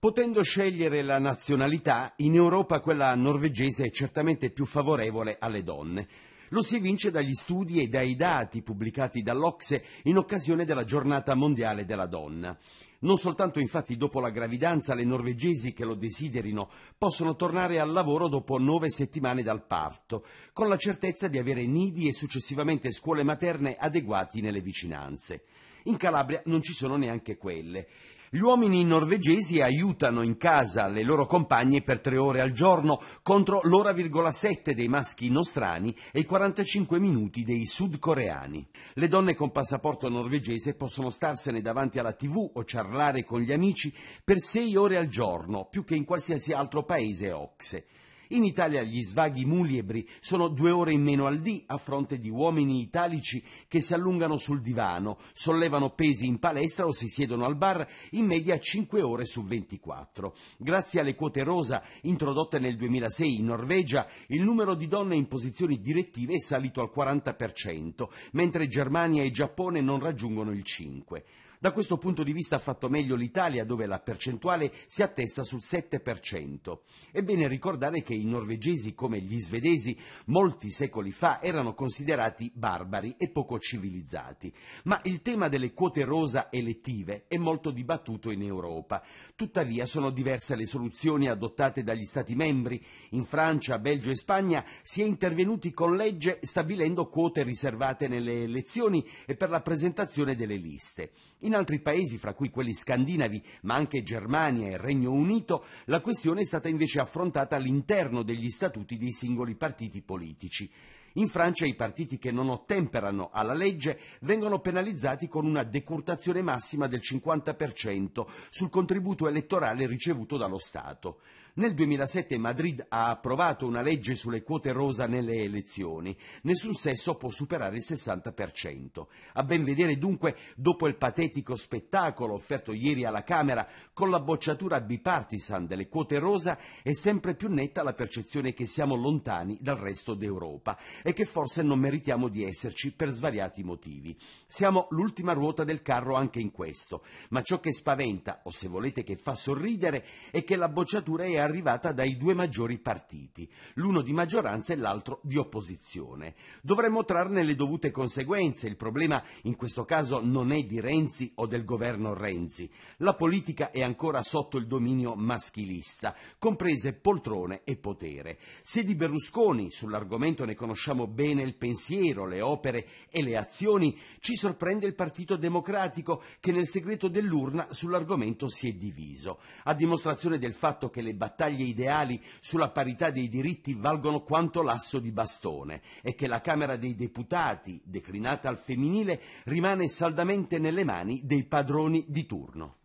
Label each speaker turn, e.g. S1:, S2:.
S1: Potendo scegliere la nazionalità, in Europa quella norvegese è certamente più favorevole alle donne. Lo si evince dagli studi e dai dati pubblicati dall'Ocse in occasione della giornata mondiale della donna. Non soltanto infatti dopo la gravidanza le norvegesi che lo desiderino possono tornare al lavoro dopo nove settimane dal parto, con la certezza di avere nidi e successivamente scuole materne adeguati nelle vicinanze. In Calabria non ci sono neanche quelle gli uomini norvegesi aiutano in casa le loro compagne per tre ore al giorno contro l'ora virgola sette dei maschi nostrani e i 45 minuti dei sudcoreani. Le donne con passaporto norvegese possono starsene davanti alla tv o charlare con gli amici per sei ore al giorno, più che in qualsiasi altro paese OXE. In Italia gli svaghi muliebri sono due ore in meno al dì a fronte di uomini italici che si allungano sul divano, sollevano pesi in palestra o si siedono al bar in media 5 ore su 24. Grazie alle quote rosa introdotte nel 2006 in Norvegia, il numero di donne in posizioni direttive è salito al 40%, mentre Germania e Giappone non raggiungono il 5%. Da questo punto di vista ha fatto meglio l'Italia dove la percentuale si attesta sul 7%. È bene ricordare che i norvegesi come gli svedesi molti secoli fa erano considerati barbari e poco civilizzati, ma il tema delle quote rosa elettive è molto dibattuto in Europa. Tuttavia sono diverse le soluzioni adottate dagli Stati membri. In Francia, Belgio e Spagna si è intervenuti con legge stabilendo quote riservate nelle elezioni e per la presentazione delle liste. In altri paesi, fra cui quelli scandinavi, ma anche Germania e Regno Unito, la questione è stata invece affrontata all'interno degli statuti dei singoli partiti politici. In Francia i partiti che non ottemperano alla legge vengono penalizzati con una decurtazione massima del 50% sul contributo elettorale ricevuto dallo Stato. Nel 2007 Madrid ha approvato una legge sulle quote rosa nelle elezioni. Nessun sesso può superare il 60%. A ben vedere dunque, dopo il patetico spettacolo offerto ieri alla Camera con la bocciatura bipartisan delle quote rosa, è sempre più netta la percezione che siamo lontani dal resto d'Europa e che forse non meritiamo di esserci per svariati motivi. Siamo l'ultima ruota del carro anche in questo, ma ciò che spaventa, o se volete che fa sorridere, è che la bocciatura è arrivata dai due maggiori partiti, l'uno di maggioranza e l'altro di opposizione. Dovremmo trarne le dovute conseguenze, il problema in questo caso non è di Renzi o del governo Renzi. La politica è ancora sotto il dominio maschilista, comprese poltrone e potere. Se di Berlusconi sull'argomento ne conosciamo conosciamo bene il pensiero, le opere e le azioni, ci sorprende il Partito Democratico che nel segreto dell'urna sull'argomento si è diviso, a dimostrazione del fatto che le battaglie ideali sulla parità dei diritti valgono quanto l'asso di bastone e che la Camera dei Deputati, declinata al femminile, rimane saldamente nelle mani dei padroni di turno.